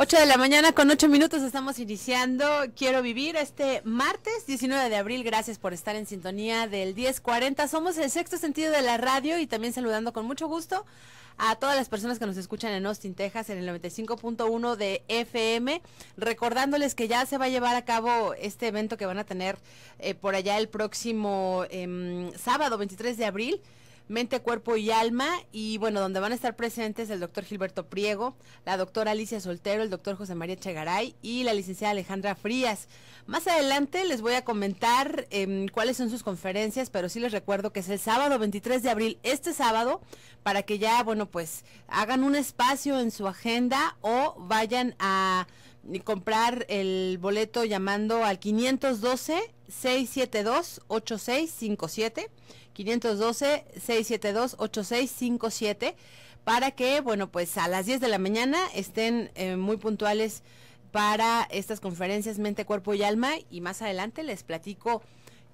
8 de la mañana con 8 minutos estamos iniciando Quiero Vivir este martes 19 de abril. Gracias por estar en sintonía del 1040. Somos el sexto sentido de la radio y también saludando con mucho gusto a todas las personas que nos escuchan en Austin, Texas, en el 95.1 de FM, recordándoles que ya se va a llevar a cabo este evento que van a tener eh, por allá el próximo em, sábado 23 de abril Mente, Cuerpo y Alma, y bueno, donde van a estar presentes el doctor Gilberto Priego, la doctora Alicia Soltero, el doctor José María Chegaray y la licenciada Alejandra Frías. Más adelante les voy a comentar em, cuáles son sus conferencias, pero sí les recuerdo que es el sábado 23 de abril, este sábado, para que ya, bueno, pues hagan un espacio en su agenda o vayan a comprar el boleto llamando al 512 672 8657 512-672-8657 para que, bueno, pues a las 10 de la mañana estén eh, muy puntuales para estas conferencias Mente, Cuerpo y Alma y más adelante les platico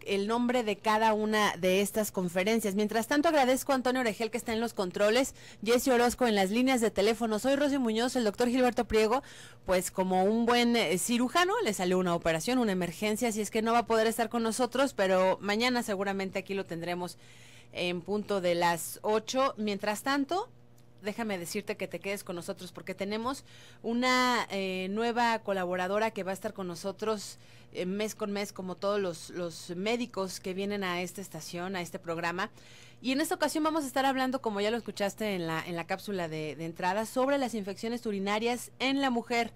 el nombre de cada una de estas conferencias. Mientras tanto, agradezco a Antonio Oregel que está en los controles, Jesse Orozco en las líneas de teléfono. Soy Rosy Muñoz, el doctor Gilberto Priego, pues como un buen eh, cirujano, le salió una operación, una emergencia, así es que no va a poder estar con nosotros, pero mañana seguramente aquí lo tendremos en punto de las 8. Mientras tanto, déjame decirte que te quedes con nosotros porque tenemos una eh, nueva colaboradora que va a estar con nosotros eh, mes con mes, como todos los, médicos que vienen a esta estación, a este programa. Y en esta ocasión vamos a estar hablando, como ya lo escuchaste en la, en la cápsula de entrada, sobre las infecciones urinarias en la mujer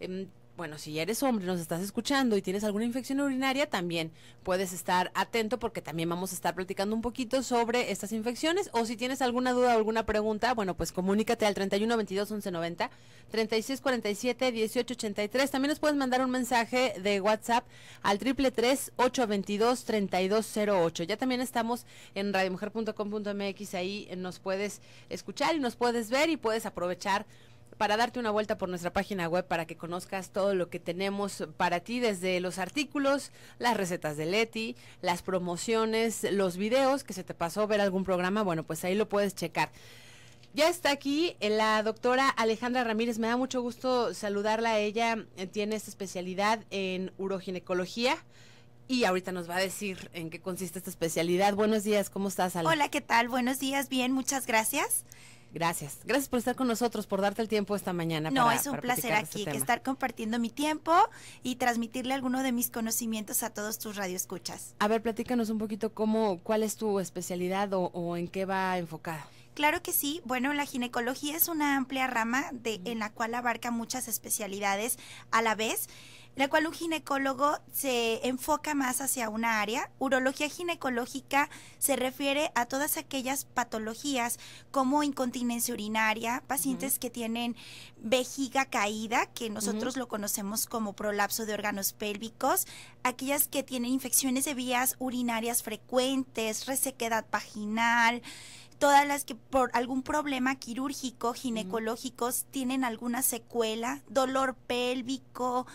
em, bueno, si eres hombre, nos estás escuchando y tienes alguna infección urinaria, también puedes estar atento porque también vamos a estar platicando un poquito sobre estas infecciones. O si tienes alguna duda o alguna pregunta, bueno, pues comunícate al 31 22 11 90, 36 47 18 83. También nos puedes mandar un mensaje de WhatsApp al triple 822 3208. Ya también estamos en radiomujer.com.mx, ahí nos puedes escuchar y nos puedes ver y puedes aprovechar para darte una vuelta por nuestra página web para que conozcas todo lo que tenemos para ti desde los artículos, las recetas de Leti, las promociones, los videos que se te pasó ver algún programa, bueno, pues ahí lo puedes checar. Ya está aquí eh, la doctora Alejandra Ramírez. Me da mucho gusto saludarla. Ella eh, tiene esta especialidad en uroginecología y ahorita nos va a decir en qué consiste esta especialidad. Buenos días, ¿cómo estás, Hola, ¿qué tal? Buenos días, bien, muchas gracias. Gracias. Gracias por estar con nosotros, por darte el tiempo esta mañana. No, es un placer aquí este estar compartiendo mi tiempo y transmitirle alguno de mis conocimientos a todos tus radioescuchas. A ver, platícanos un poquito cómo, cuál es tu especialidad o, o en qué va enfocada. Claro que sí. Bueno, la ginecología es una amplia rama de, en la cual abarca muchas especialidades a la vez la cual un ginecólogo se enfoca más hacia una área. Urología ginecológica se refiere a todas aquellas patologías como incontinencia urinaria, pacientes que tienen vejiga caída, que nosotros lo conocemos como prolapso de órganos pélvicos, aquellas que tienen infecciones de vías urinarias frecuentes, resequedad vaginal, todas las que por algún problema quirúrgico, ginecológicos, tienen alguna secuela, dolor pélvico,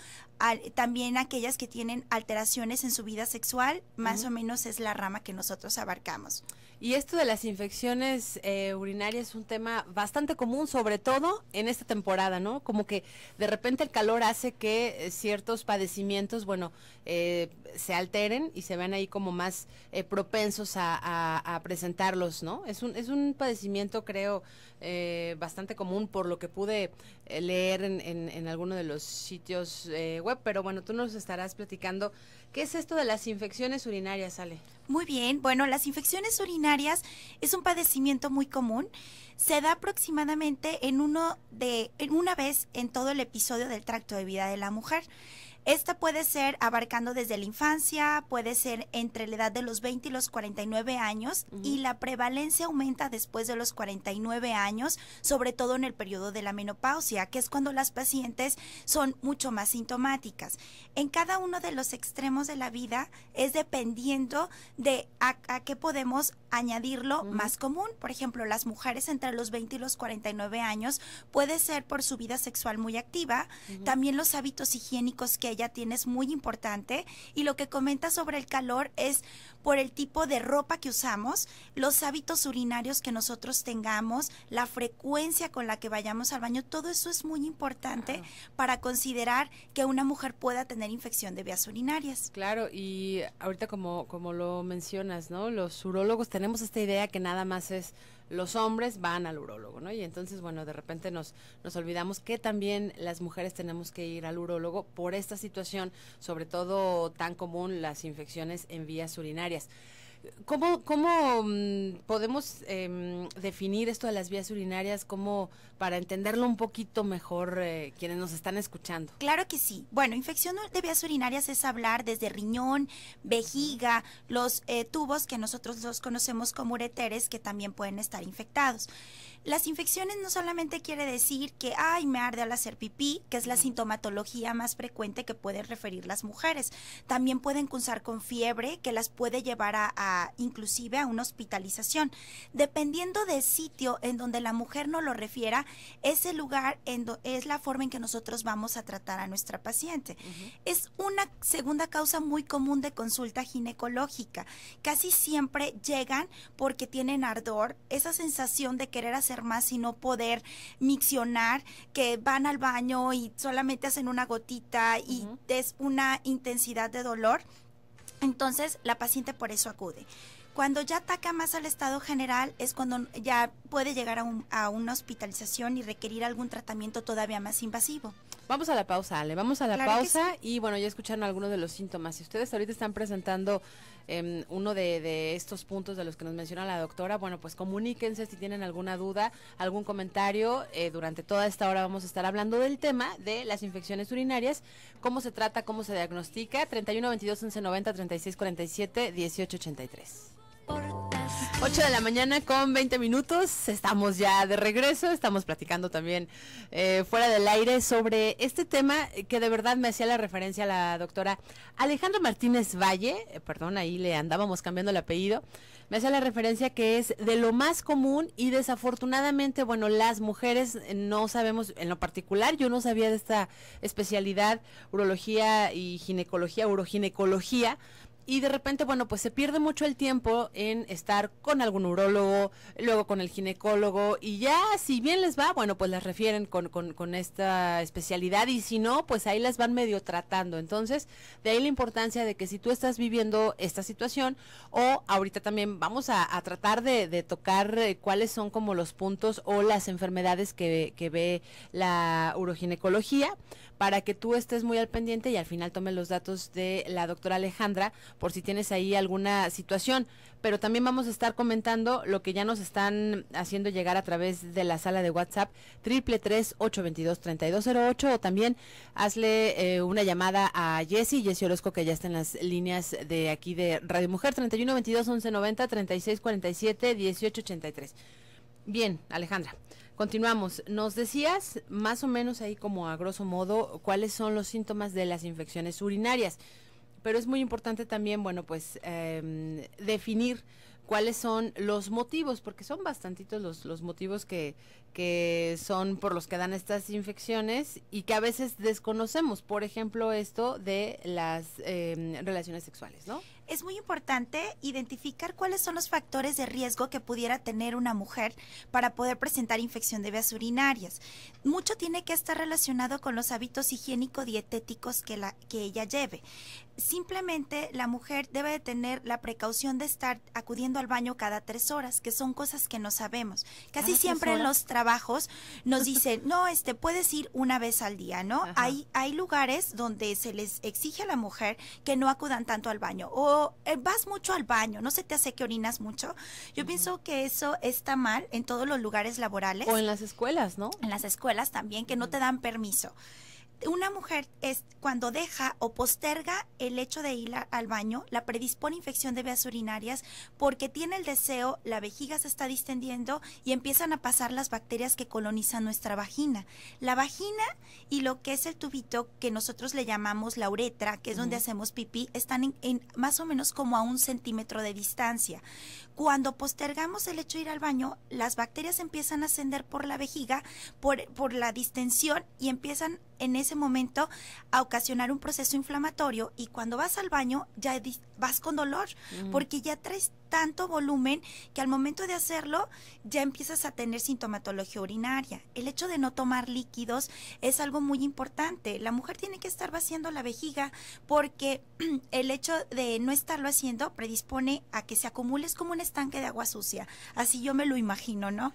también aquellas que tienen alteraciones en su vida sexual, más o menos es la rama que nosotros abarcamos. Y esto de las infecciones eh, urinarias es un tema bastante común, sobre todo en esta temporada, ¿no? Como que de repente el calor hace que eh, ciertos padecimientos, bueno, eh, se alteren y se vean ahí como más propensos a, a, presentarlos, ¿no? Es un, es un padecimiento, creo, eh, bastante común por lo que pude eh, leer en, en, alguno de los sitios eh, web, pero bueno, tú nos estarás platicando. ¿Qué es esto de las infecciones urinarias, Ale? Muy bien, bueno, las infecciones urinarias es un padecimiento muy común. Se da aproximadamente en uno de, en una vez en todo el episodio del tracto de vida de la mujer. Esta puede ser abarcando desde la infancia, puede ser entre la edad de los 20 y los 49 años y la prevalencia aumenta después de los 49 años, sobre todo en el periodo de la menopausia, que es cuando las pacientes son mucho más sintomáticas. En cada uno de los extremos de la vida es dependiendo de a, qué podemos añadirlo más común. Por ejemplo, las mujeres entre los 20 y los 49 años puede ser por su vida sexual muy activa, también los hábitos higiénicos que ella tiene es muy importante y lo que comenta sobre el calor es por el tipo de ropa que usamos, los hábitos urinarios que nosotros tengamos, la frecuencia con la que vayamos al baño, todo eso es muy importante para considerar que una mujer pueda tener infección de vías urinarias. Claro, y ahorita como, como lo mencionas, ¿no? Los urólogos tenemos esta idea que nada más es los hombres van al urólogo, ¿no? Y entonces, bueno, de repente nos, nos olvidamos que también las mujeres tenemos que ir al urólogo por esta situación, sobre todo tan común las infecciones en vías urinarias. ¿Cómo, cómo mm, podemos em, definir esto de las vías urinarias? ¿Cómo, para entenderlo un poquito mejor eh, quienes nos están escuchando. Claro que sí. Bueno, infección de vías urinarias es hablar desde riñón, vejiga, los eh, tubos que nosotros los conocemos como ureteres que también pueden estar infectados. Las infecciones no solamente quiere decir que, ay, me arde al hacer pipí, que es la sintomatología más frecuente que pueden referir las mujeres. También pueden cursar con fiebre, que las puede llevar a, a, inclusive a una hospitalización. Dependiendo del sitio en donde la mujer no lo refiera, ese lugar es la forma en que nosotros vamos a tratar a nuestra paciente. Es una segunda causa muy común de consulta ginecológica. Casi siempre llegan porque tienen ardor, esa sensación de querer hacer más y no poder miccionar, que van al baño y solamente hacen una gotita y es una intensidad de dolor. Entonces la paciente por eso acude. Cuando ya ataca más al estado general es cuando ya puede llegar a, una hospitalización y requerir algún tratamiento todavía más invasivo. Vamos a la pausa, Ale, vamos a la pausa y bueno, ya escucharon algunos de los síntomas. Si ustedes ahorita están presentando em, uno de, estos puntos de los que nos menciona la doctora, bueno, pues comuníquense si tienen alguna duda, algún comentario. Eh, durante toda esta hora vamos a estar hablando del tema de las infecciones urinarias, cómo se trata, cómo se diagnostica. 31 22 11 90 36 8 de la mañana con 20 minutos, estamos ya de regreso, estamos platicando también eh, fuera del aire sobre este tema que de verdad me hacía la referencia a la doctora Alejandra Martínez Valle, eh, perdón, ahí le andábamos cambiando el apellido, me hacía la referencia que es de lo más común y desafortunadamente, bueno, las mujeres eh, no sabemos, en lo particular, yo no sabía de esta especialidad, urología y ginecología, uroginecología, y de repente, bueno, pues se pierde mucho el tiempo en estar con algún urólogo, luego con el ginecólogo, y ya si bien les va, bueno, pues las refieren con, esta especialidad, y si no, pues ahí las van medio tratando. Entonces, de ahí la importancia de que si tú estás viviendo esta situación, o ahorita también vamos a, tratar de, tocar eh, cuáles son como los puntos o las enfermedades que, ve la uroginecología, para que tú estés muy al pendiente y al final tome los datos de la doctora Alejandra por si tienes ahí alguna situación. Pero también vamos a estar comentando lo que ya nos están haciendo llegar a través de la sala de WhatsApp triple tres ocho veintidós treinta y dos cero ocho o también hazle eh, una llamada a Jessy, Jessy Orozco que ya está en las líneas de aquí de Radio Mujer treinta y uno veintidós once noventa treinta y seis cuarenta y siete dieciocho ochenta y tres. Bien, Alejandra. Continuamos. Nos decías más o menos ahí como a grosso modo cuáles son los síntomas de las infecciones urinarias pero es muy importante también, bueno, pues em, definir cuáles son los motivos, porque son bastantitos los, motivos que, son por los que dan estas infecciones y que a veces desconocemos, por ejemplo, esto de las em, relaciones sexuales, ¿no? Es muy importante identificar cuáles son los factores de riesgo que pudiera tener una mujer para poder presentar infección de vías urinarias. Mucho tiene que estar relacionado con los hábitos higiénico-dietéticos que, que ella lleve simplemente la mujer debe de tener la precaución de estar acudiendo al baño cada tres horas, que son cosas que no sabemos. Casi siempre en los trabajos nos dicen, no, este, puedes ir una vez al día, ¿no? Hay, hay lugares donde se les exige a la mujer que no acudan tanto al baño. O eh, vas mucho al baño, no se te hace que orinas mucho. Yo pienso que eso está mal en todos los lugares laborales. O en las escuelas, ¿no? En las escuelas también, que no te dan permiso una mujer es cuando deja o posterga el hecho de ir al baño, la predispone a infección de vías urinarias porque tiene el deseo, la vejiga se está distendiendo y empiezan a pasar las bacterias que colonizan nuestra vagina. La vagina y lo que es el tubito que nosotros le llamamos la uretra, que es donde hacemos pipí, están más o menos como a un centímetro de distancia. Cuando postergamos el hecho de ir al baño, las bacterias empiezan a ascender por la vejiga, por, por la distensión y empiezan en ese momento a ocasionar un proceso inflamatorio y cuando vas al baño ya vas con dolor, mm. porque ya traes tanto volumen que al momento de hacerlo ya empiezas a tener sintomatología urinaria. El hecho de no tomar líquidos es algo muy importante. La mujer tiene que estar vaciando la vejiga porque el hecho de no estarlo haciendo predispone a que se acumule como un estanque de agua sucia. Así yo me lo imagino, ¿no?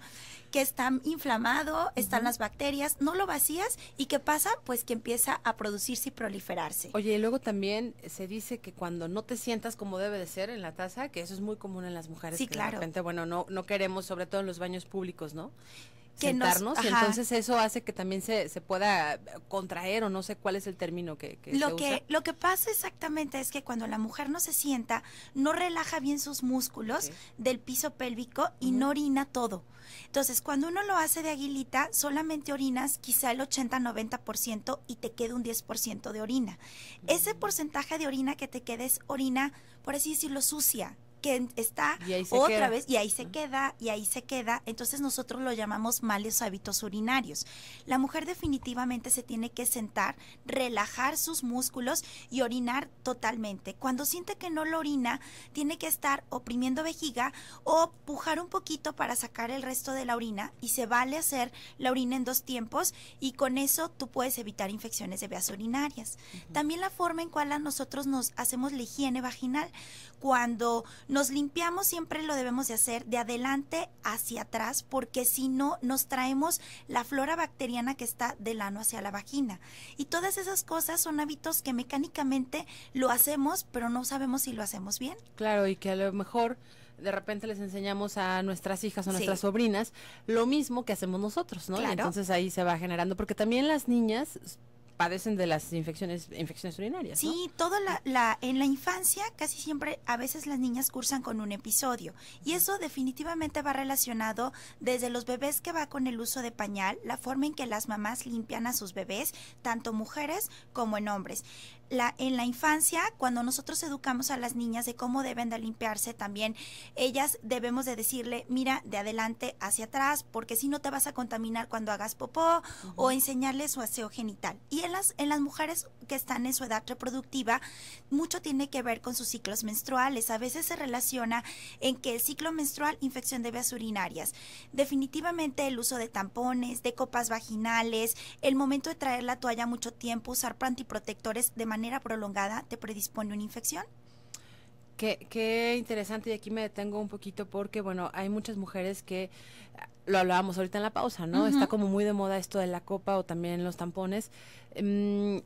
que está inflamado, están las bacterias, no lo vacías y ¿qué pasa? Pues que empieza a producirse y proliferarse. Oye, y luego también se dice que cuando no te sientas como debe de ser en la taza, que eso es muy común en las mujeres, sí, que claro. de repente, bueno, no, no queremos, sobre todo en los baños públicos, ¿no? Que sentarnos entonces eso hace que también se, se, pueda contraer o no sé cuál es el término que, lo se que lo que pasa exactamente es que cuando la mujer no se sienta no relaja bien sus músculos del piso pélvico y no orina todo entonces, cuando uno lo hace de aguilita, solamente orinas quizá el 80-90% y te queda un 10% de orina. Ese mm. porcentaje de orina que te queda es orina, por así decirlo, sucia, que está otra vez y ahí se queda y ahí se queda. Entonces nosotros lo llamamos malos hábitos urinarios. La mujer definitivamente se tiene que sentar, relajar sus músculos y orinar totalmente. Cuando siente que no lo orina, tiene que estar oprimiendo vejiga o pujar un poquito para sacar el resto de la orina y se vale hacer la orina en dos tiempos y con eso tú puedes evitar infecciones de vías urinarias. También la forma en cual a nosotros nos hacemos la higiene vaginal. Cuando nos limpiamos siempre lo debemos de hacer de adelante hacia atrás porque si no nos traemos la flora bacteriana que está del ano hacia la vagina. Y todas esas cosas son hábitos que mecánicamente lo hacemos, pero no sabemos si lo hacemos bien. Claro, y que a lo mejor de repente les enseñamos a nuestras hijas o nuestras sobrinas lo mismo que hacemos nosotros, ¿no? entonces ahí se va generando, porque también las niñas padecen de las infecciones, infecciones urinarias. Sí, la, la, en la infancia casi siempre a veces las niñas cursan con un episodio y eso definitivamente va relacionado desde los bebés que va con el uso de pañal, la forma en que las mamás limpian a sus bebés, tanto mujeres como en hombres en la infancia, cuando nosotros educamos a las niñas de cómo deben de limpiarse también, ellas debemos de decirle, mira, de adelante hacia atrás, porque si no te vas a contaminar cuando hagas popó, o enseñarles su aseo genital. Y en las, en las mujeres que están en su edad reproductiva, mucho tiene que ver con sus ciclos menstruales. A veces se relaciona en que el ciclo menstrual, infección de vías urinarias. Definitivamente el uso de tampones, de copas vaginales, el momento de traer la toalla mucho tiempo, usar antiprotectores de manera prolongada te predispone una infección. Qué, qué, interesante y aquí me detengo un poquito porque, bueno, hay muchas mujeres que, eh, lo hablábamos ahorita en la pausa, ¿no? Está como muy de moda esto de la copa o también los tampones. Mm,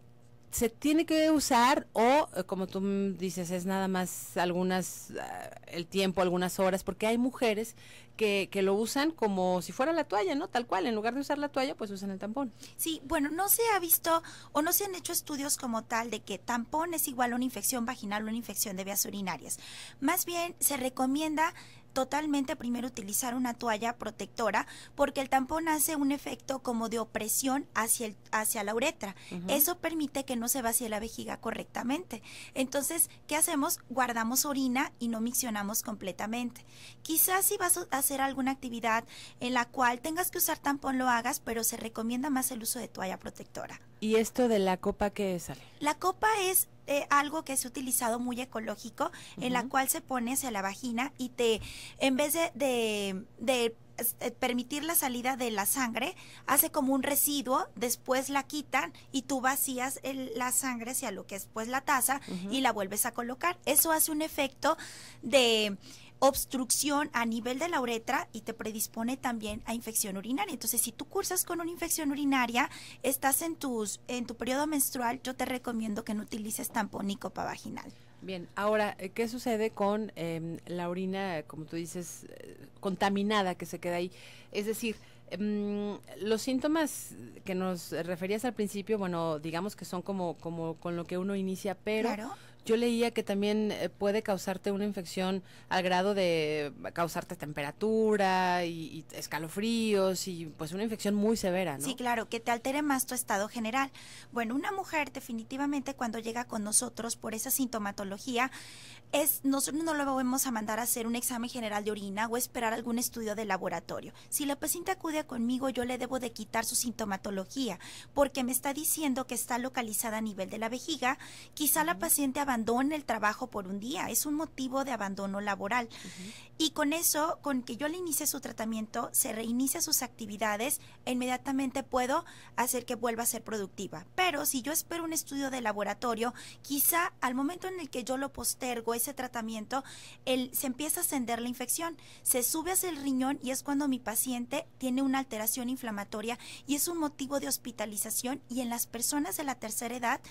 se tiene que usar o, eh, como tú dices, es nada más algunas, ah, el tiempo, algunas horas, porque hay mujeres que, que, lo usan como si fuera la toalla, ¿no? Tal cual, en lugar de usar la toalla, pues usan el tampón. Sí, bueno, no se ha visto o no se han hecho estudios como tal de que tampón es igual a una infección vaginal o una infección de vías urinarias. Más bien se recomienda totalmente primero utilizar una toalla protectora porque el tampón hace un efecto como de opresión hacia, el, hacia la uretra. Eso permite que no se vacíe la vejiga correctamente. Entonces, ¿qué hacemos? Guardamos orina y no miccionamos completamente. Quizás si vas a hacer alguna actividad en la cual tengas que usar tampón, lo hagas, pero se recomienda más el uso de toalla protectora. ¿Y esto de la copa qué es, La copa es eh, algo que es utilizado muy ecológico, en la cual se pone hacia la vagina y te, en vez de, de, este, permitir la salida de la sangre, hace como un residuo, después la quitan y tú vacías la sangre hacia lo que es pues la taza y la vuelves a colocar. Eso hace un efecto de obstrucción a nivel de la uretra y te predispone también a infección urinaria. Entonces, si tú cursas con una infección urinaria, estás en, tus, en tu periodo menstrual, yo te recomiendo que no utilices tampón ni copa vaginal. Bien, ahora, eh, ¿qué sucede con em, la orina, como tú dices, eh, contaminada que se queda ahí? Es decir, em, los síntomas que nos referías al principio, bueno, digamos que son como, como con lo que uno inicia, pero... Claro yo leía que también eh, puede causarte una infección al grado de eh, causarte temperatura y, escalofríos y pues una infección muy severa, ¿no? Sí, claro, que te altere más tu estado general. Bueno, una mujer definitivamente cuando llega con nosotros por esa sintomatología, es, nosotros no lo vamos a mandar a hacer un examen general de orina o esperar algún estudio de laboratorio. Si la paciente acude conmigo, yo le debo de quitar su sintomatología porque me está diciendo que está localizada a nivel de la vejiga. Quizá la paciente abandone el trabajo por un día, es un motivo de abandono laboral. Y con eso, con que yo le inicie su tratamiento, se reinicia sus actividades, inmediatamente puedo hacer que vuelva a ser productiva. Pero si yo espero un estudio de laboratorio, quizá al momento en el que yo lo postergo ese tratamiento, él se empieza a ascender la infección, se sube hacia el riñón y es cuando mi paciente tiene una alteración inflamatoria y es un motivo de hospitalización y en las personas de la tercera edad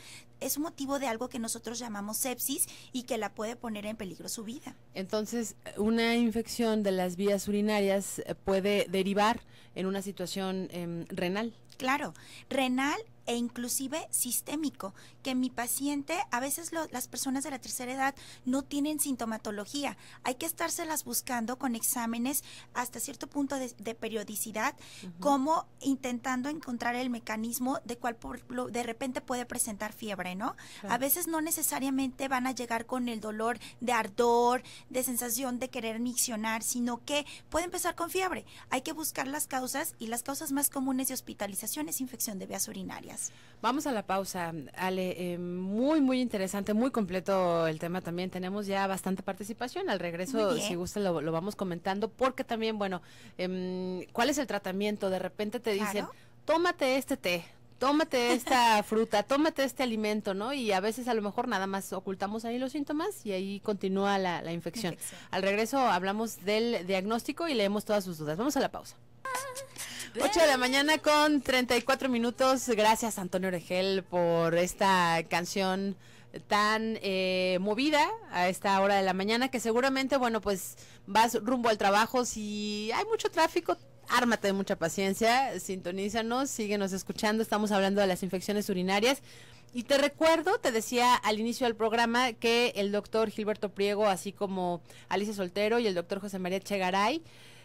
es un motivo de algo que nosotros llamamos sepsis y que la puede poner en peligro su vida. Entonces, una infección de las vías urinarias eh, puede derivar en una situación em, renal. Claro, renal e inclusive sistémico, que mi paciente, a veces las personas de la tercera edad no tienen sintomatología, hay que estárselas buscando con exámenes hasta cierto punto de, periodicidad, como intentando encontrar el mecanismo de cuál de repente puede presentar fiebre, ¿no? A veces no necesariamente van a llegar con el dolor de ardor, de sensación de querer miccionar, sino que puede empezar con fiebre. Hay que buscar las causas y las causas más comunes de hospitalización es infección de vías urinarias. Vamos a la pausa, Ale. Eh, muy, muy interesante, muy completo el tema también. Tenemos ya bastante participación. Al regreso, si gusta, lo, vamos comentando, porque también, bueno, em, ¿cuál es el tratamiento? De repente te dicen, tómate este té, tómate esta fruta, tómate este alimento, ¿no? Y a veces a lo mejor nada más ocultamos ahí los síntomas y ahí continúa la, infección. Al regreso hablamos del diagnóstico y leemos todas sus dudas. Vamos a la pausa. 8 de la mañana con 34 minutos. Gracias Antonio Regel, por esta canción tan eh, movida a esta hora de la mañana que seguramente, bueno, pues vas rumbo al trabajo. Si hay mucho tráfico, ármate de mucha paciencia, sintonízanos, síguenos escuchando, estamos hablando de las infecciones urinarias. Y te recuerdo, te decía al inicio del programa que el doctor Gilberto Priego, así como Alicia Soltero y el doctor José María Chegaray,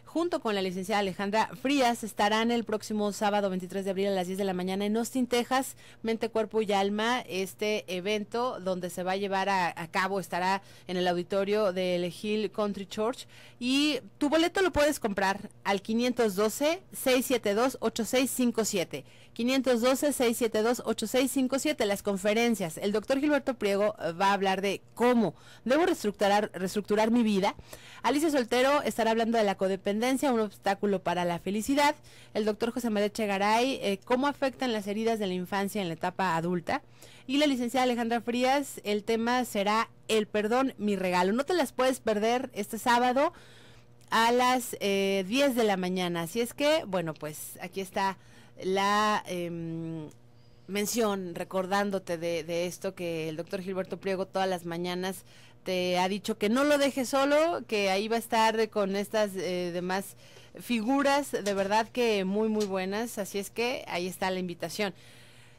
junto con la licenciada Alejandra Frías, estarán el próximo sábado 23 de abril a las 10 de la mañana en Austin, Texas, Mente, Cuerpo y Alma. Este evento donde se va a llevar a, cabo estará en el auditorio del Hill Country Church. Y tu boleto lo puedes comprar al 512-672-8657. 512-672-8657, las conferencias. El doctor Gilberto Priego eh, va a hablar de cómo debo reestructurar, reestructurar mi vida. Alicia Soltero estará hablando de la codependencia un obstáculo para la felicidad. El doctor José María Chegaray, eh, cómo afectan las heridas de la infancia en la etapa adulta. Y la licenciada Alejandra Frías, el tema será el perdón, mi regalo. No te las puedes perder este sábado a las 10 eh, de la mañana. Así es que, bueno, pues aquí está la em, mención recordándote de, de, esto que el doctor Gilberto Priego todas las mañanas ha dicho que no lo deje solo, que ahí va a estar con estas eh, demás figuras, de verdad que muy, muy buenas, así es que ahí está la invitación.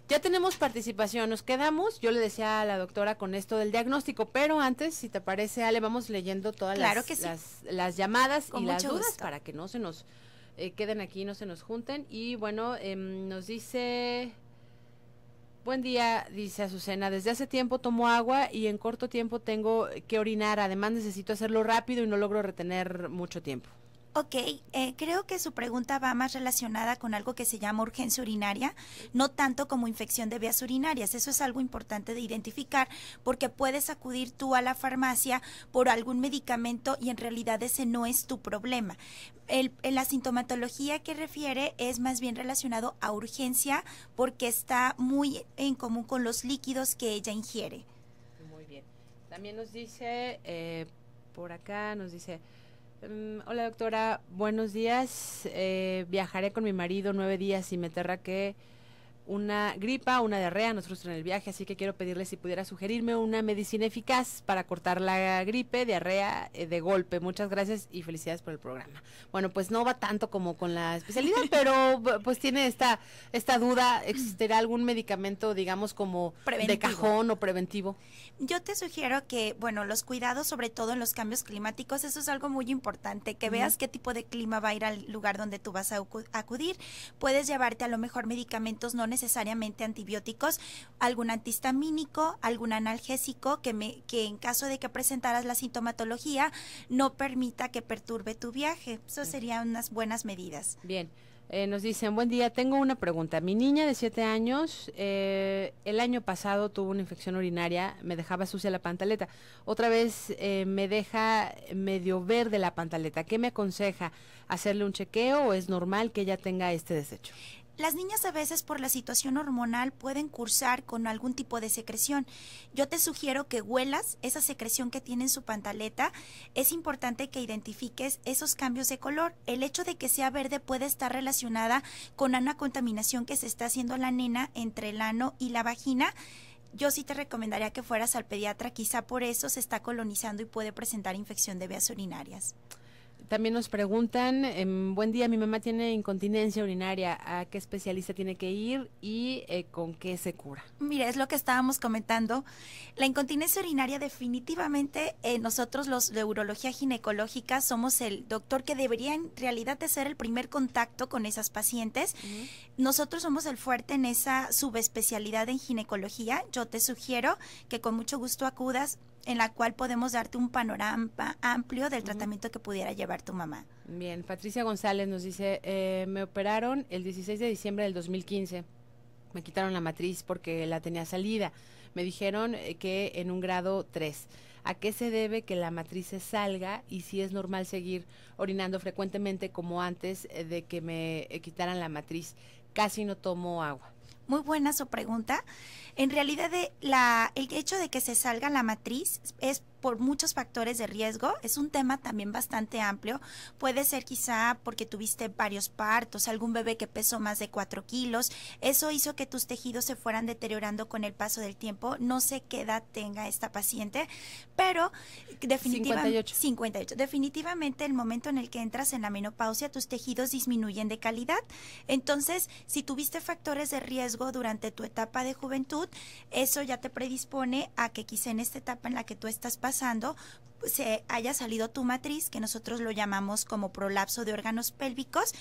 Ya tenemos participación, nos quedamos, yo le decía a la doctora con esto del diagnóstico, pero antes, si te parece, Ale, vamos leyendo todas las, llamadas y las dudas para que no se nos eh, queden aquí, no se nos junten. Y bueno, em, nos dice Buen día, dice Azucena. Desde hace tiempo tomo agua y en corto tiempo tengo que orinar. Además necesito hacerlo rápido y no logro retener mucho tiempo. Ok, eh, creo que su pregunta va más relacionada con algo que se llama urgencia urinaria, no tanto como infección de vías urinarias. Eso es algo importante de identificar porque puedes acudir tú a la farmacia por algún medicamento y en realidad ese no es tu problema. El, la sintomatología que refiere es más bien relacionado a urgencia porque está muy en común con los líquidos que ella ingiere. Muy bien. También nos dice, eh, por acá nos dice... Mm, hola doctora, buenos días. Eh, viajaré con mi marido nueve días y me terra que una gripa, una diarrea, nosotros en el viaje, así que quiero pedirle si pudiera sugerirme una medicina eficaz para cortar la gripe, diarrea eh, de golpe. Muchas gracias y felicidades por el programa. Bueno, pues no va tanto como con la especialidad, pero eh, pues tiene esta esta duda, ¿existirá algún medicamento, digamos, como de cajón o preventivo? Yo te sugiero que, bueno, los cuidados, sobre todo en los cambios climáticos, eso es algo muy importante, que veas qué tipo de clima va a ir al lugar donde tú vas a acudir. Puedes llevarte a lo mejor medicamentos no necesariamente antibióticos, algún antihistamínico, algún analgésico que, me, que en caso de que presentaras la sintomatología no permita que perturbe tu viaje. Eso serían unas buenas medidas. Bien. Eh, nos dicen, buen día, tengo una pregunta. Mi niña de 7 años, eh, el año pasado tuvo una infección urinaria, me dejaba sucia la pantaleta. Otra vez eh, me deja medio verde la pantaleta. ¿Qué me aconseja? ¿Hacerle un chequeo o es normal que ella tenga este desecho? Las niñas a veces por la situación hormonal pueden cursar con algún tipo de secreción. Yo te sugiero que huelas esa secreción que tiene en su pantaleta. Es importante que identifiques esos cambios de color. El hecho de que sea verde puede estar relacionada con una contaminación que se está haciendo la nena entre el ano y la vagina yo sí te recomendaría que fueras al pediatra, quizá por eso se está colonizando y puede presentar infección de vías urinarias. También nos preguntan, em, buen día, mi mamá tiene incontinencia urinaria, ¿a qué especialista tiene que ir y eh, con qué se cura? Mira, es lo que estábamos comentando. La incontinencia urinaria definitivamente eh, nosotros los de urología ginecológica somos el doctor que debería en realidad de ser el primer contacto con esas pacientes. Nosotros somos el fuerte en esa subespecialidad en ginecología. Yo te sugiero que con mucho gusto acudas en la cual podemos darte un panorama amplio del tratamiento que pudiera llevar tu mamá. Bien, Patricia González nos dice, eh, me operaron el 16 de diciembre del 2015, me quitaron la matriz porque la tenía salida, me dijeron eh, que en un grado 3. ¿A qué se debe que la matriz se salga y si es normal seguir orinando frecuentemente como antes eh, de que me quitaran la matriz? Casi no tomo agua muy buena su pregunta. En realidad, de eh, la, el hecho de que se salga la matriz es por muchos factores de riesgo. Es un tema también bastante amplio. Puede ser quizá porque tuviste varios partos, algún bebé que pesó más de 4 kilos. Eso hizo que tus tejidos se fueran deteriorando con el paso del tiempo. No sé qué edad tenga esta paciente, pero definitivamente... 58. Definitivamente el momento en el que entras en la menopausia, tus tejidos disminuyen de calidad. Entonces, si tuviste factores de riesgo durante tu etapa de juventud, eso ya te predispone a que quizá en esta etapa en la que tú estás pasando, pasando, se haya salido tu matriz, que nosotros lo llamamos como prolapso de órganos pélvicos,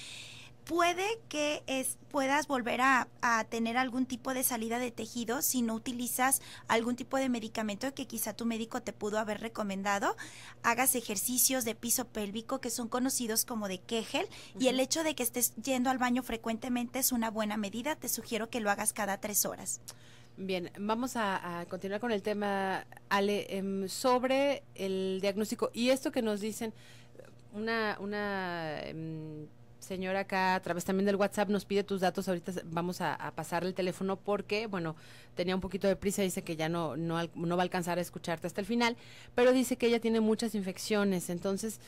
puede que es, puedas volver a, tener algún tipo de salida de tejido si no utilizas algún tipo de medicamento que quizá tu médico te pudo haber recomendado. Hagas ejercicios de piso pélvico que son conocidos como de Kegel y el hecho de que estés yendo al baño frecuentemente es una buena medida. Te sugiero que lo hagas cada tres horas. Bien, vamos a, continuar con el tema, Ale, em, sobre el diagnóstico y esto que nos dicen una, una em, señora acá a través también del WhatsApp nos pide tus datos, ahorita vamos a, pasarle el teléfono porque, bueno, tenía un poquito de prisa, dice que ya no, no, va a alcanzar a escucharte hasta el final, pero dice que ella tiene muchas infecciones, entonces...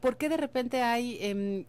¿por qué de repente hay em,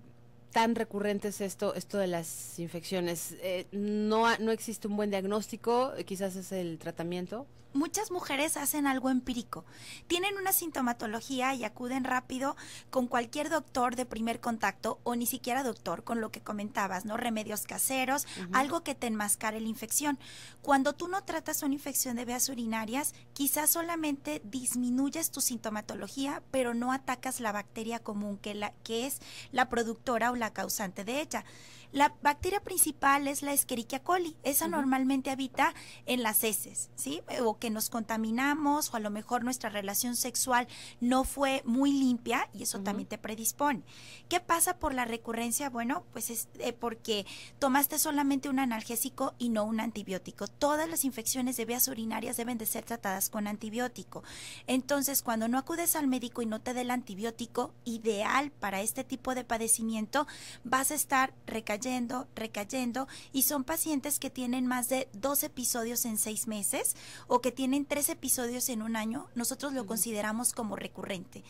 tan recurrente es esto, esto de las infecciones? Eh, no, no existe un buen diagnóstico, eh, quizás es el tratamiento muchas mujeres hacen algo empírico. Tienen una sintomatología y acuden rápido con cualquier doctor de primer contacto o ni siquiera doctor, con lo que comentabas, ¿no? Remedios caseros, algo que te enmascare la infección. Cuando tú no tratas una infección de vías urinarias, quizás solamente disminuyes tu sintomatología, pero no atacas la bacteria común que, la, que es la productora o la causante de ella. La bacteria principal es la Escherichia coli. Esa normalmente habita en las heces, ¿sí? O que nos contaminamos o a lo mejor nuestra relación sexual no fue muy limpia y eso también te predispone. ¿Qué pasa por la recurrencia? Bueno, pues es eh, porque tomaste solamente un analgésico y no un antibiótico. Todas las infecciones de vías urinarias deben de ser tratadas con antibiótico. Entonces, cuando no acudes al médico y no te dé el antibiótico ideal para este tipo de padecimiento, vas a estar recayendo recayendo, recayendo, y son pacientes que tienen más de dos episodios en seis meses o que tienen tres episodios en un año, nosotros lo consideramos como recurrente.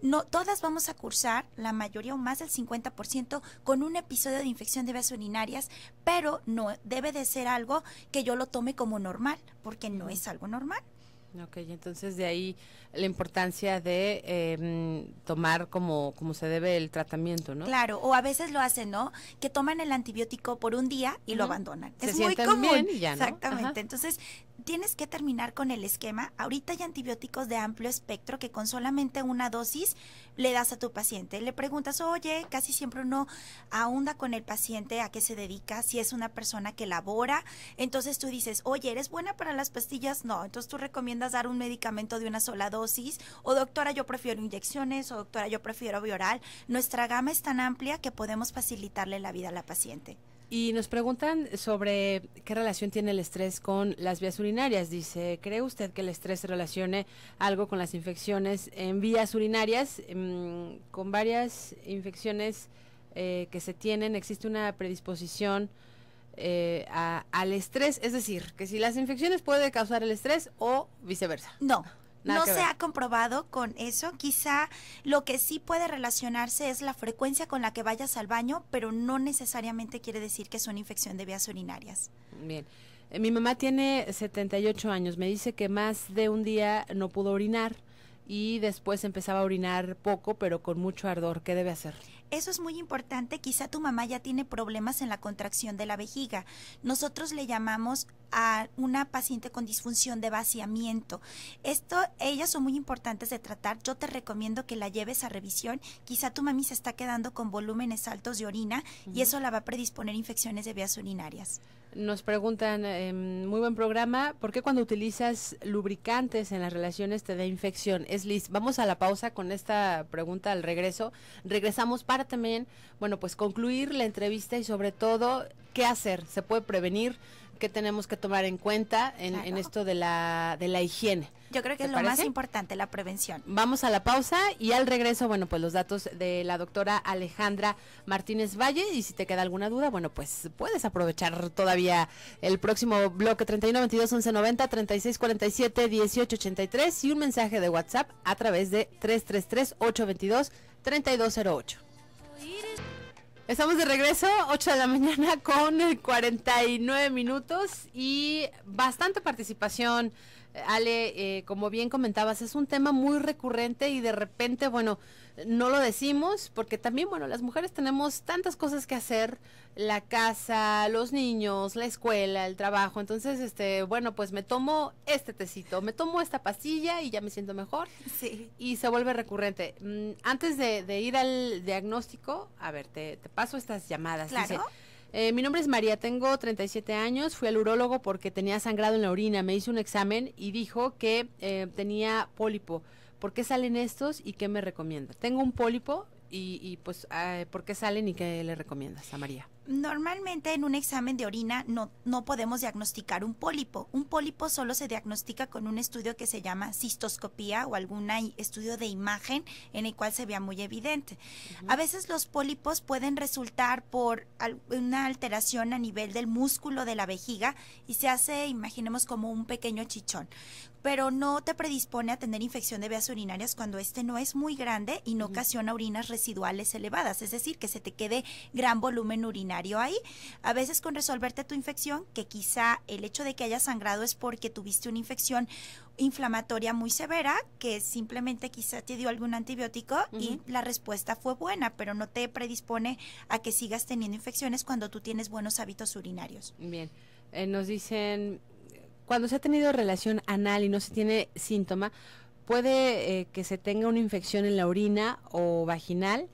No, todas vamos a cursar, la mayoría o más del 50%, con un episodio de infección de vías urinarias, pero no debe de ser algo que yo lo tome como normal, porque no es algo normal. Ok, entonces de ahí la importancia de em, tomar como, se debe el tratamiento, ¿no? Claro, o a veces lo hacen, ¿no? Que toman el antibiótico por un día y lo abandonan. es muy común. ya, ¿no? Exactamente. Entonces, tienes que terminar con el esquema. Ahorita hay antibióticos de amplio espectro que con solamente una dosis le das a tu paciente. Le preguntas, oye, casi siempre uno ahonda con el paciente a qué se dedica, si es una persona que labora. Entonces tú dices, oye, ¿eres buena para las pastillas? No. Entonces tú recomiendas dar un medicamento de una sola dosis. O doctora, yo prefiero inyecciones. O doctora, yo prefiero oral. Nuestra gama es tan amplia que podemos facilitarle la vida a la paciente. Y nos preguntan sobre qué relación tiene el estrés con las vías urinarias. Dice, ¿cree usted que el estrés se relacione algo con las infecciones en vías urinarias? Mm, con varias infecciones eh, que se tienen, existe una predisposición eh, al estrés, es decir, que si las infecciones puede causar el estrés o viceversa. No, no se ha comprobado con eso. Quizá lo que sí puede relacionarse es la frecuencia con la que vayas al baño, pero no necesariamente quiere decir que es una infección de vías urinarias. Bien. Eh, mi mamá tiene 78 años. Me dice que más de un día no pudo orinar y después empezaba a orinar poco, pero con mucho ardor. ¿Qué debe hacer? Eso es muy importante. Quizá tu mamá ya tiene problemas en la contracción de la vejiga. Nosotros le llamamos a una paciente con disfunción de vaciamiento. Esto, ellas son muy importantes de tratar. Yo te recomiendo que la lleves a revisión. Quizá tu mami se está quedando con volúmenes altos de orina y eso la va a predisponer a infecciones de vías urinarias. Nos preguntan, muy buen programa, ¿por qué cuando utilizas lubricantes en las relaciones te da infección? Es Liz, vamos a la pausa con esta pregunta al regreso. Regresamos para también, bueno, pues concluir la entrevista y sobre todo, ¿qué hacer? ¿Se puede prevenir? que tenemos que tomar en cuenta en, esto de la, de la higiene. Yo creo que es lo más importante, la prevención. Vamos a la pausa y al regreso, bueno, pues los datos de la doctora Alejandra Martínez Valle y si te queda alguna duda, bueno, pues puedes aprovechar todavía el próximo bloque 3122-1190, 3647-1883 y un mensaje de WhatsApp a través de 333-822-3208. Estamos de regreso, 8 de la mañana con 49 minutos y bastante participación Ale, eh, como bien comentabas, es un tema muy recurrente y de repente, bueno, no lo decimos porque también, bueno, las mujeres tenemos tantas cosas que hacer, la casa, los niños, la escuela, el trabajo. Entonces, este, bueno, pues me tomo este tecito, me tomo esta pastilla y ya me siento mejor. Sí. Y se vuelve recurrente. Mm, antes de, ir al diagnóstico, a ver, te, paso estas llamadas. Claro. Eh, mi nombre es María, tengo 37 años, fui al urólogo porque tenía sangrado en la orina, me hizo un examen y dijo que eh, tenía pólipo. ¿Por qué salen estos y qué me recomienda? Tengo un pólipo y, pues ah, ¿por qué salen y qué le recomiendas a María? Normalmente en un examen de orina no, podemos diagnosticar un pólipo. Un pólipo solo se diagnostica con un estudio que se llama cistoscopía o algún estudio de imagen en el cual se vea muy evidente. A veces los pólipos pueden resultar por una alteración a nivel del músculo de la vejiga y se hace, imaginemos, como un pequeño chichón pero no te predispone a tener infección de vías urinarias cuando este no es muy grande y no ocasiona urinas residuales elevadas, es decir, que se te quede gran volumen urinario ahí. A veces con resolverte tu infección, que quizá el hecho de que hayas sangrado es porque tuviste una infección inflamatoria muy severa, que simplemente quizá te dio algún antibiótico y la respuesta fue buena, pero no te predispone a que sigas teniendo infecciones cuando tú tienes buenos hábitos urinarios. Bien, eh, nos dicen cuando se ha tenido relación anal y no se tiene síntoma, puede eh, que se tenga una infección en la orina o vaginal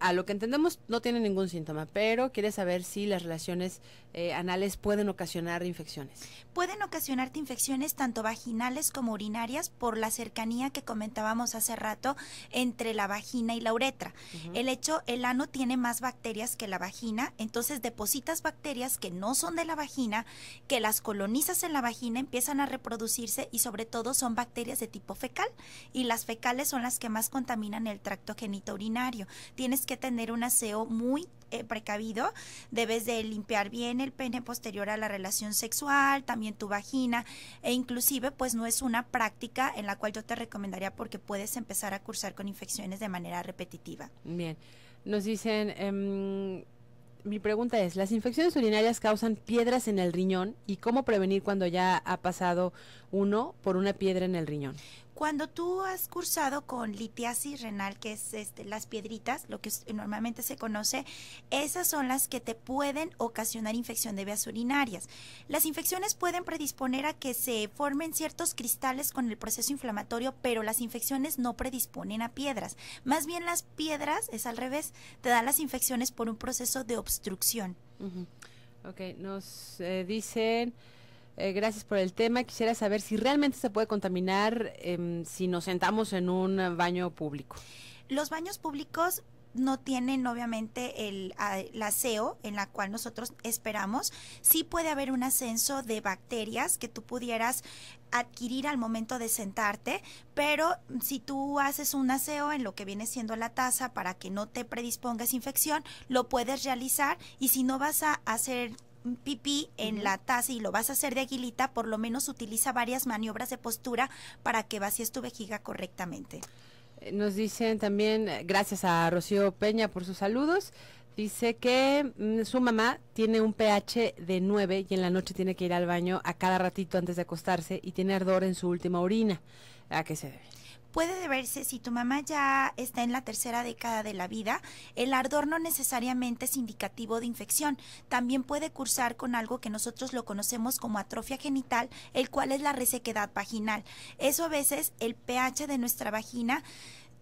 a lo que entendemos no tiene ningún síntoma, pero quiere saber si las relaciones eh, anales pueden ocasionar infecciones. Pueden ocasionarte infecciones tanto vaginales como urinarias por la cercanía que comentábamos hace rato entre la vagina y la uretra. El hecho, el ano tiene más bacterias que la vagina, entonces depositas bacterias que no son de la vagina, que las colonizas en la vagina, empiezan a reproducirse y sobre todo son bacterias de tipo fecal y las fecales son las que más contaminan el tracto genitourinario. Tienes que tener un aseo muy eh, precavido, debes de limpiar bien el pene posterior a la relación sexual, también tu vagina e inclusive pues no es una práctica en la cual yo te recomendaría porque puedes empezar a cursar con infecciones de manera repetitiva. Bien, nos dicen, em, mi pregunta es, ¿las infecciones urinarias causan piedras en el riñón y cómo prevenir cuando ya ha pasado uno por una piedra en el riñón? Cuando tú has cursado con litiasis renal, que es este, las piedritas, lo que eh, normalmente se conoce, esas son las que te pueden ocasionar infección de vías urinarias. Las infecciones pueden predisponer a que se formen ciertos cristales con el proceso inflamatorio, pero las infecciones no predisponen a piedras. Más bien las piedras, es al revés, te dan las infecciones por un proceso de obstrucción. Ok, nos eh, dicen... Eh, gracias por el tema. Quisiera saber si realmente se puede contaminar em, si nos sentamos en un baño público. Los baños públicos no tienen obviamente el, aseo en la cual nosotros esperamos, sí puede haber un ascenso de bacterias que tú pudieras adquirir al momento de sentarte, pero si tú haces un aseo en lo que viene siendo la taza para que no te predispongas infección, lo puedes realizar y si no vas a hacer pipí en la taza y lo vas a hacer de aguilita, por lo menos utiliza varias maniobras de postura para que vacíes tu vejiga correctamente. Eh, nos dicen también, eh, gracias a Rocío Peña por sus saludos, dice que mm, su mamá tiene un pH de 9 y en la noche tiene que ir al baño a cada ratito antes de acostarse y tiene ardor en su última orina. ¿A qué se debe? puede deberse si tu mamá ya está en la tercera década de la vida, el ardor no necesariamente es indicativo de infección, también puede cursar con algo que nosotros lo conocemos como atrofia genital, el cual es la resequedad vaginal. Eso a veces el pH de nuestra vagina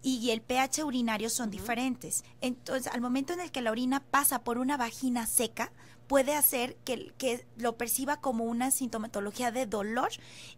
y el pH urinario son diferentes. Entonces, al momento en el que la orina pasa por una vagina seca, puede hacer que, que lo perciba como una sintomatología de dolor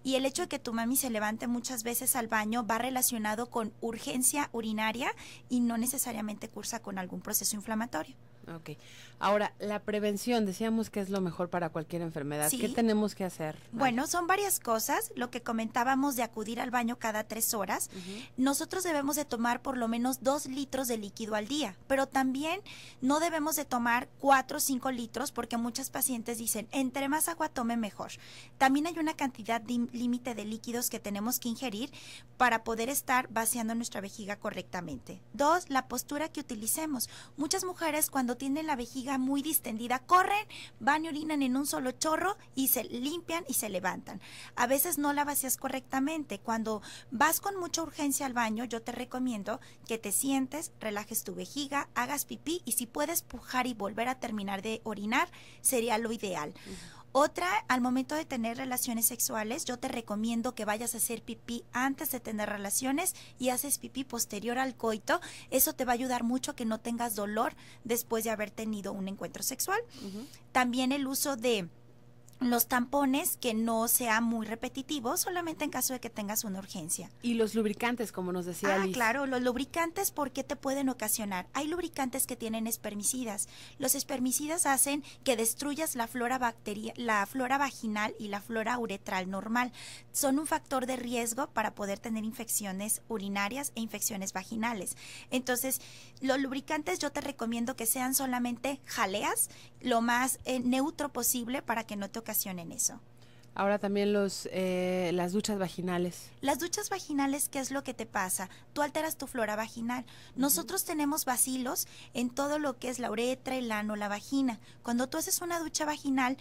y el hecho de que tu mami se levante muchas veces al baño va relacionado con urgencia urinaria y no necesariamente cursa con algún proceso inflamatorio. Ok. Ahora, la prevención, decíamos que es lo mejor para cualquier enfermedad. ¿Qué tenemos que hacer? Bueno, son varias cosas. Lo que comentábamos de acudir al baño cada tres horas. Nosotros debemos de tomar por lo menos dos litros de líquido al día, pero también no debemos de tomar cuatro o cinco litros porque muchas pacientes dicen, entre más agua tome mejor. También hay una cantidad límite de líquidos que tenemos que ingerir para poder estar vaciando nuestra vejiga correctamente. Dos, la postura que utilicemos. Muchas mujeres cuando tienen la vejiga muy distendida, corren, van y orinan en un solo chorro y se limpian y se levantan. A veces no la vacías correctamente. Cuando vas con mucha urgencia al baño, yo te recomiendo que te sientes, relajes tu vejiga, hagas pipí y si puedes pujar y volver a terminar de orinar, sería lo ideal. Otra, al momento de tener relaciones sexuales, yo te recomiendo que vayas a hacer pipí antes de tener relaciones y haces pipí posterior al coito. Eso te va a ayudar mucho a que no tengas dolor después de haber tenido un encuentro sexual. También el uso de los tampones que no sea muy repetitivo, solamente en caso de que tengas una urgencia. Y los lubricantes, como nos decía. Ah, claro, los lubricantes, ¿por qué te pueden ocasionar? Hay lubricantes que tienen espermicidas. Los espermicidas hacen que destruyas la flora bacteria, la flora vaginal y la flora uretral normal. Son un factor de riesgo para poder tener infecciones urinarias e infecciones vaginales. Entonces, los lubricantes yo te recomiendo que sean solamente jaleas, lo más eh, neutro posible para que no te en eso. Ahora también los, eh, las duchas vaginales. Las duchas vaginales, ¿qué es lo que te pasa? Tú alteras tu flora vaginal. Nosotros tenemos bacilos en todo lo que es la uretra, el ano, la vagina. Cuando tú haces una ducha vaginal,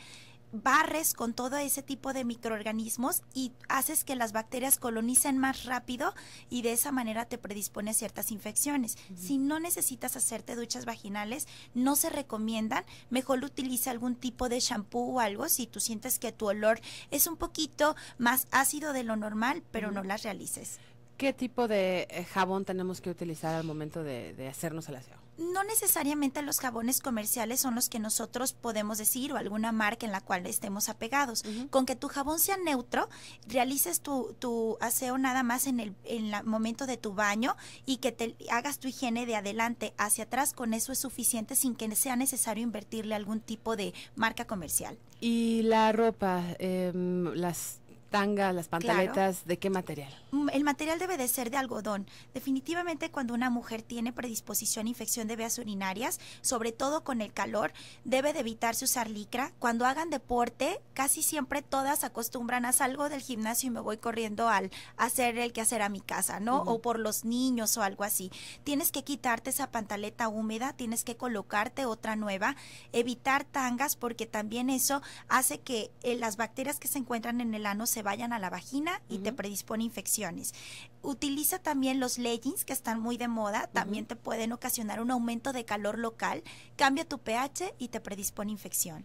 barres con todo ese tipo de microorganismos y haces que las bacterias colonicen más rápido y de esa manera te predispone a ciertas infecciones. Si no necesitas hacerte duchas vaginales, no se recomiendan, mejor utiliza algún tipo de shampoo o algo si tú sientes que tu olor es un poquito más ácido de lo normal, pero no las realices. ¿Qué tipo de eh, jabón tenemos que utilizar al momento de, de hacernos el aseo? no necesariamente los jabones comerciales son los que nosotros podemos decir o alguna marca en la cual estemos apegados. Con que tu jabón sea neutro, realices tu, tu aseo nada más en el en momento de tu baño y que te hagas tu higiene de adelante hacia atrás, con eso es suficiente sin que sea necesario invertirle algún tipo de marca comercial. Y la ropa, eh, las tangas, las pantaletas, ¿de qué material? Mm, el material debe de ser de algodón. Definitivamente cuando una mujer tiene predisposición a infección de vías urinarias, sobre todo con el calor, debe de evitarse usar licra. Cuando hagan deporte, casi siempre todas acostumbran a salgo del gimnasio y me voy corriendo al hacer el que hacer a mi casa, ¿no? O por los niños o algo así. Tienes que quitarte esa pantaleta húmeda, tienes que colocarte otra nueva, evitar tangas porque también eso hace que eh, las bacterias que se encuentran en el ano se vayan a la vagina y te predispone infecciones. Utiliza también los leggings que están muy de moda, también te pueden ocasionar un aumento de calor local, cambia tu pH y te predispone infección.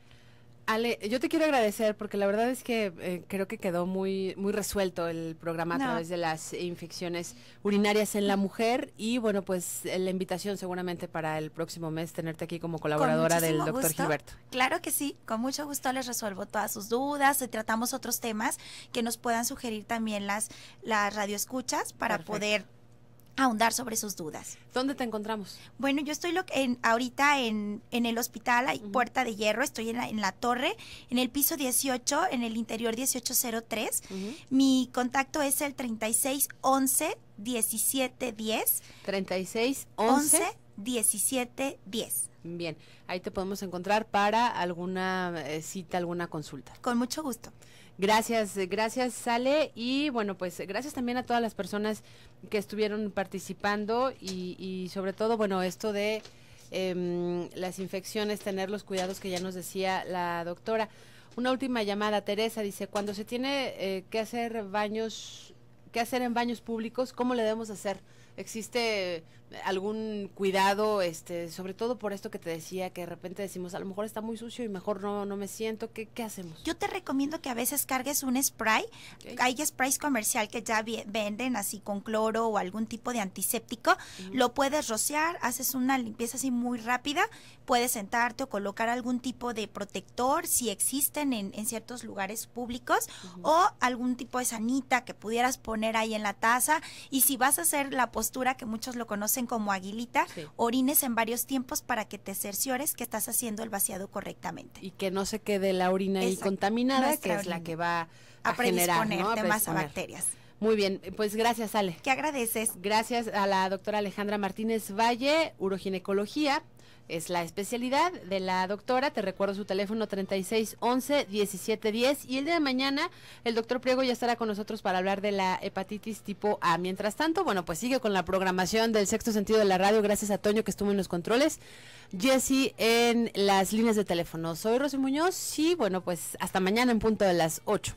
Ale, yo te quiero agradecer porque la verdad es que eh, creo que quedó muy, muy resuelto el programa a través de las infecciones urinarias en la mujer y bueno, pues eh, la invitación seguramente para el próximo mes tenerte aquí como colaboradora del doctor Gilberto. Claro que sí, con mucho gusto les resuelvo todas sus dudas tratamos otros temas que nos puedan sugerir también las, las radioescuchas para poder ahondar sobre sus dudas. ¿Dónde te encontramos? Bueno, yo estoy en, ahorita en, en, el hospital, hay Puerta de Hierro, estoy en la, torre, en el piso 18, en el interior 1803. Mi contacto es el 3611 1710. 3611 1710. Bien, ahí te podemos encontrar para alguna eh, cita, alguna consulta. Con mucho gusto. Gracias, gracias Sale y bueno, pues gracias también a todas las personas que estuvieron participando y, sobre todo, bueno, esto de em, las infecciones, tener los cuidados que ya nos decía la doctora. Una última llamada, Teresa dice, cuando se tiene eh, que hacer baños, que hacer en baños públicos, ¿cómo le debemos hacer? ¿Existe algún cuidado, este, sobre todo por esto que te decía, que de repente decimos, a lo mejor está muy sucio y mejor no, no me siento, ¿qué, qué hacemos? Yo te recomiendo que a veces cargues un spray, hay sprays comercial que ya venden así con cloro o algún tipo de antiséptico, lo puedes rociar, haces una limpieza así muy rápida, puedes sentarte o colocar algún tipo de protector si existen en, en ciertos lugares públicos o algún tipo de sanita que pudieras poner ahí en la taza y si vas a hacer la postura que muchos lo conocen, como aguilita, orines en varios tiempos para que te cerciores que estás haciendo el vaciado correctamente. Y que no se quede la orina ahí contaminada, que es la que va a, generar ¿no? más bacterias. Muy bien, pues gracias Ale. ¿Qué agradeces? Gracias a la doctora Alejandra Martínez Valle, uroginecología, es la especialidad de la doctora. Te recuerdo su teléfono 3611-1710. Y el día de mañana el doctor Priego ya estará con nosotros para hablar de la hepatitis tipo A. Mientras tanto, bueno, pues sigue con la programación del sexto sentido de la radio. Gracias a Toño que estuvo en los controles. Jesse en las líneas de teléfono. Soy Rosy Muñoz y bueno, pues hasta mañana en punto de las 8.